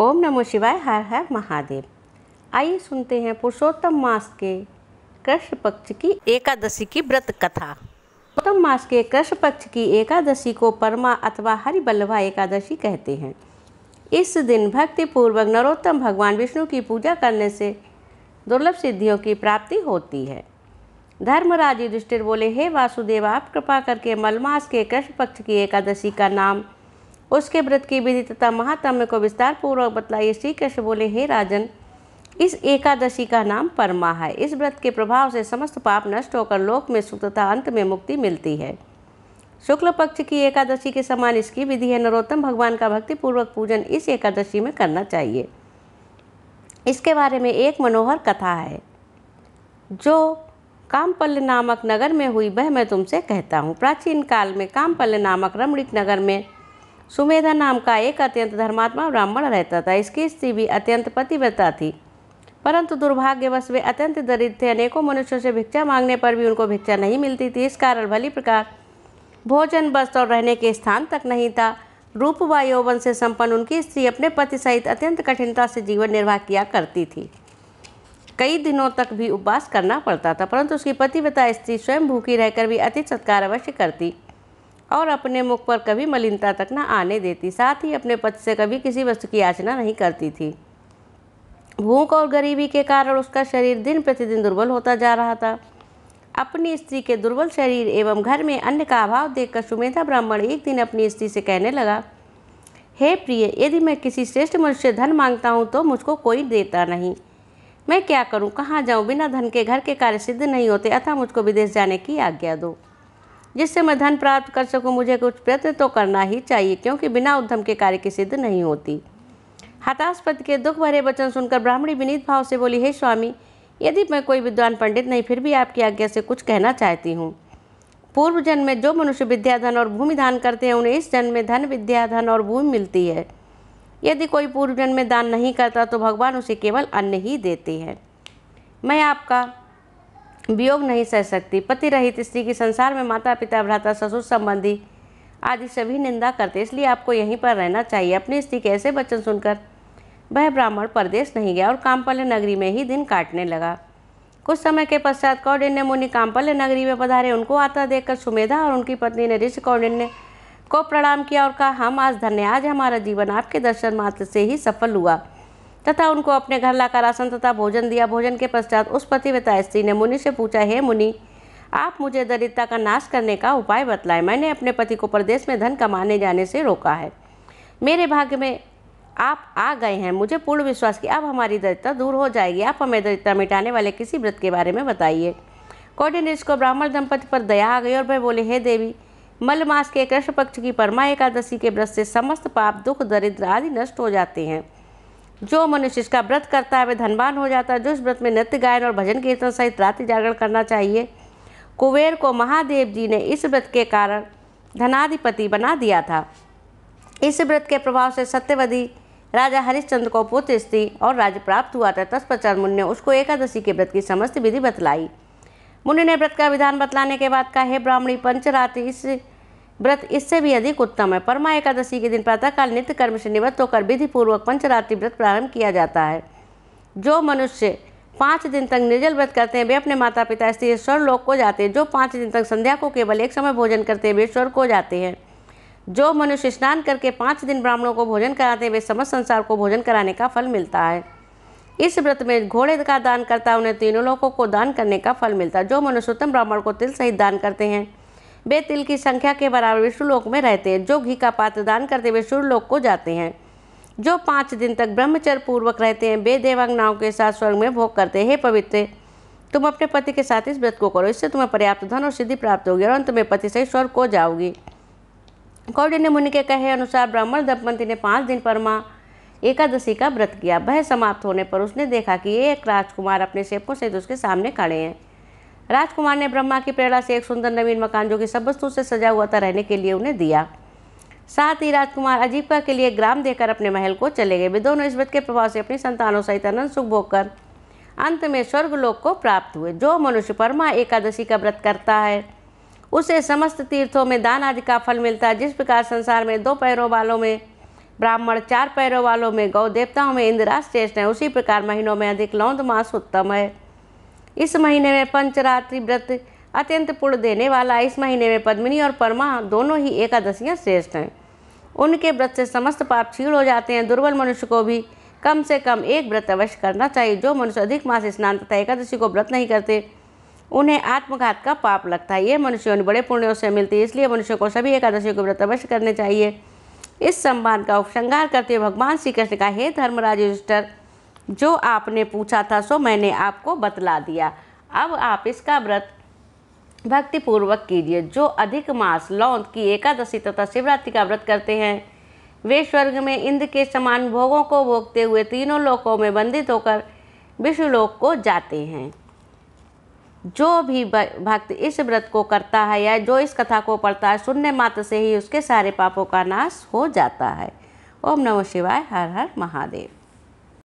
ओम नमो शिवाय हर हर महादेव आइए सुनते हैं पुरुषोत्तम मास के कृष्ण पक्ष की एकादशी की व्रत कथा पुरुषोत्तम मास के कृष्ण पक्ष की एकादशी को परमा अथवा हरिबल्लभा एकादशी कहते हैं इस दिन भक्तिपूर्वक नरोत्तम भगवान विष्णु की पूजा करने से दुर्लभ सिद्धियों की प्राप्ति होती है धर्मराज युधिष्ठिर बोले हे वासुदेव आप कृपा करके मलमास के कृष्ण पक्ष की एकादशी का नाम उसके व्रत की विधि तथा महात्म्य को विस्तार पूर्वक बतलाइए श्री कृष्ण बोले हे राजन इस एकादशी का नाम परमा है इस व्रत के प्रभाव से समस्त पाप नष्ट होकर लोक में सुख तथा अंत में मुक्ति मिलती है शुक्ल पक्ष की एकादशी के समान इसकी विधि है नरोत्तम भगवान का भक्तिपूर्वक पूजन इस एकादशी में करना चाहिए इसके बारे में एक मनोहर कथा है जो कामपल्ल नामक नगर में हुई वह मैं तुमसे कहता हूँ प्राचीन काल में कामपल्ल नामक रमणीक नगर में सुमेधा नाम का एक अत्यंत धर्मात्मा ब्राह्मण रहता था इसकी स्त्री भी अत्यंत पतिव्रता थी परंतु दुर्भाग्यवश वे अत्यंत दरिद्र थे अनेकों मनुष्यों से भिक्षा मांगने पर भी उनको भिक्षा नहीं मिलती थी इस कारण भली प्रकार भोजन वस्त्र और रहने के स्थान तक नहीं था रूप व यौवन से संपन्न उनकी स्त्री अपने पति सहित अत्यंत कठिनता से जीवन निर्वाह किया करती थी कई दिनों तक भी उपवास करना पड़ता था परंतु उसकी पतिव्रता स्त्री स्वयं भूखी रहकर भी अति सत्कार अवश्य करती और अपने मुख पर कभी मलिनता तक न आने देती साथ ही अपने पद से कभी किसी वस्तु की याचना नहीं करती थी भूख और गरीबी के कारण उसका शरीर दिन प्रतिदिन दुर्बल होता जा रहा था अपनी स्त्री के दुर्बल शरीर एवं घर में अन्य का अभाव देखकर सुमेधा ब्राह्मण एक दिन अपनी स्त्री से कहने लगा हे प्रिय यदि मैं किसी श्रेष्ठ मनुष्य धन मांगता हूँ तो मुझको कोई देता नहीं मैं क्या करूँ कहाँ जाऊँ बिना धन के घर के कार्य सिद्ध नहीं होते अतः मुझको विदेश जाने की आज्ञा दो जिससे मैं धन प्राप्त कर सकूं मुझे कुछ प्रयत्न तो करना ही चाहिए क्योंकि बिना उद्यम के कार्य की सिद्ध नहीं होती पति के दुख भरे वचन सुनकर ब्राह्मणी विनीत भाव से बोली हे स्वामी यदि मैं कोई विद्वान पंडित नहीं फिर भी आपकी आज्ञा से कुछ कहना चाहती हूँ पूर्व जन्म में जो मनुष्य विद्याधन और भूमि दान करते हैं उन्हें इस जन्म में धन विद्याधन और भूमि मिलती है यदि कोई पूर्व जन्म में दान नहीं करता तो भगवान उसे केवल अन्न ही देते हैं मैं आपका वियोग नहीं सह सकती पति रहित स्त्री की संसार में माता पिता भ्राता ससुर संबंधी आदि सभी निंदा करते इसलिए आपको यहीं पर रहना चाहिए अपनी स्त्री के ऐसे वचन सुनकर वह ब्राह्मण परदेश नहीं गया और कामपल्य नगरी में ही दिन काटने लगा कुछ समय के पश्चात कौडिन्य मुनि कामपल्य नगरी में पधारे उनको आता देखकर सुमेधा और उनकी पत्नी ने ऋषि कौडिन्य को प्रणाम किया और कहा हम आज धन्य आज हमारा जीवन आपके दर्शन मात्र से ही सफल हुआ तथा उनको अपने घर लाकर आसन तथा भोजन दिया भोजन के पश्चात उस पतिव्रता स्त्री ने मुनि से पूछा हे मुनि आप मुझे दरिद्रता का नाश करने का उपाय बतलाएं मैंने अपने पति को प्रदेश में धन कमाने जाने से रोका है मेरे भाग्य में आप आ गए हैं मुझे पूर्ण विश्वास कि अब हमारी दरिद्रता दूर हो जाएगी आप हमें दरिद्रता मिटाने वाले किसी व्रत के बारे में बताइए कौडिनेश को ब्राह्मण दंपति पर दया आ गई और वह बोले हे देवी मल मास के कृष्ण पक्ष की परमा एकादशी के व्रत से समस्त पाप दुख दरिद्र आदि नष्ट हो जाते हैं जो मनुष्य इसका व्रत करता है वह धनवान हो जाता है जो इस व्रत में नृत्य गायन और भजन कीर्तन सहित रात्रि जागरण करना चाहिए कुबेर को महादेव जी ने इस व्रत के कारण धनाधिपति बना दिया था इस व्रत के प्रभाव से सत्यवधि राजा हरिश्चंद्र को पुत्र स्त्री और राज्य प्राप्त हुआ था तत्पश्चात मुनि ने उसको एकादशी के व्रत की समस्त विधि बतलाई मुनि ने व्रत का विधान बतलाने के बाद कहा हे ब्राह्मणी पंचरात्रि इस व्रत इससे भी अधिक उत्तम है परमा एकादशी के दिन प्रातःकाल नित्य कर्म से निवृत्त होकर विधिपूर्वक पंचरात्रि व्रत प्रारंभ किया जाता है जो मनुष्य पाँच दिन तक निर्जल व्रत करते हैं वे अपने माता पिता स्त्री स्वर लोक को जाते हैं जो पाँच दिन तक संध्या को केवल एक समय भोजन करते हैं वे स्वर को जाते हैं जो मनुष्य स्नान करके पाँच दिन ब्राह्मणों को भोजन कराते हैं वे समस्त संसार को भोजन कराने का फल मिलता है इस व्रत में घोड़े का दान करता है उन्हें तीनों लोगों को दान करने का फल मिलता है जो मनुष्योत्तम ब्राह्मण को तिल सहित दान करते हैं वे तिल की संख्या के बराबर विष्णुलोक में रहते हैं जो घी का पात्र दान करते हुए लोक को जाते हैं जो पाँच दिन तक ब्रह्मचर्य पूर्वक रहते हैं वे देवांगनाओं के साथ स्वर्ग में भोग करते हैं पवित्र तुम अपने पति के साथ इस व्रत को करो इससे तुम्हें पर्याप्त धन और सिद्धि प्राप्त होगी और अंत में पति से स्वर्ग को जाओगी कौंडिन्य मुनि के कहे अनुसार ब्राह्मण दमपंती ने पाँच दिन परमा एकादशी का व्रत किया वह समाप्त होने पर उसने देखा कि एक राजकुमार अपने सेवकों से उसके सामने खड़े हैं राजकुमार ने ब्रह्मा की प्रेरणा से एक सुंदर नवीन मकान जो कि सब वस्तु से सजा हुआ था रहने के लिए उन्हें दिया साथ ही राजकुमार अजीबका के लिए ग्राम देकर अपने महल को चले गए वे दोनों इस व्रत के प्रभाव से अपनी संतानों सहित अनंत सुख भोग कर अंत में स्वर्गलोक को प्राप्त हुए जो मनुष्य परमा एकादशी का व्रत करता है उसे समस्त तीर्थों में दान आदि का फल मिलता है जिस प्रकार संसार में दो पैरों वालों में ब्राह्मण चार पैरों वालों में गौ देवताओं में इंदिरा श्रेष्ठ है उसी प्रकार महीनों में अधिक लौंद मास उत्तम है इस महीने में पंचरात्रि व्रत अत्यंत पुण्य देने वाला इस महीने में पद्मिनी और परमा दोनों ही एकादशियाँ श्रेष्ठ हैं उनके व्रत से समस्त पाप छीण हो जाते हैं दुर्बल मनुष्य को भी कम से कम एक व्रत अवश्य करना चाहिए जो मनुष्य अधिक मास स्नान तथा एकादशी को व्रत नहीं करते उन्हें आत्मघात का पाप लगता है ये मनुष्यों ने बड़े पुण्यों से मिलती है इसलिए मनुष्य को सभी एकादशी को व्रत अवश्य करने चाहिए इस सम्मान का उपसंहार करते हुए भगवान श्री कृष्ण का हे धर्मराज युधिष्ठर जो आपने पूछा था सो मैंने आपको बतला दिया अब आप इसका व्रत भक्तिपूर्वक कीजिए जो अधिक मास लौंद की एकादशी तथा शिवरात्रि का व्रत करते हैं वे स्वर्ग में इंद्र के समान भोगों को भोगते हुए तीनों लोकों में बंधित होकर विश्वलोक को जाते हैं जो भी भक्त इस व्रत को करता है या जो इस कथा को पढ़ता है सुनने मात्र से ही उसके सारे पापों का नाश हो जाता है ओम नमो शिवाय हर हर महादेव